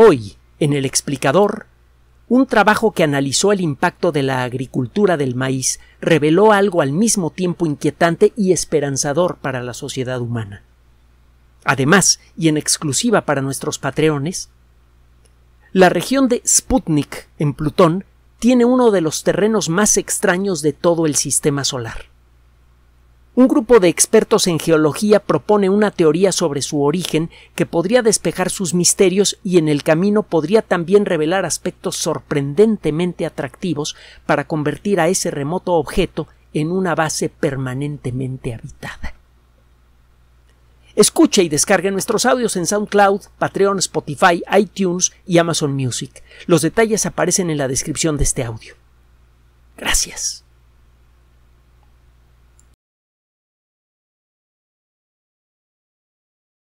Hoy, en el explicador, un trabajo que analizó el impacto de la agricultura del maíz reveló algo al mismo tiempo inquietante y esperanzador para la sociedad humana. Además, y en exclusiva para nuestros patreones, la región de Sputnik, en Plutón, tiene uno de los terrenos más extraños de todo el sistema solar. Un grupo de expertos en geología propone una teoría sobre su origen que podría despejar sus misterios y en el camino podría también revelar aspectos sorprendentemente atractivos para convertir a ese remoto objeto en una base permanentemente habitada. Escuche y descargue nuestros audios en SoundCloud, Patreon, Spotify, iTunes y Amazon Music. Los detalles aparecen en la descripción de este audio. Gracias.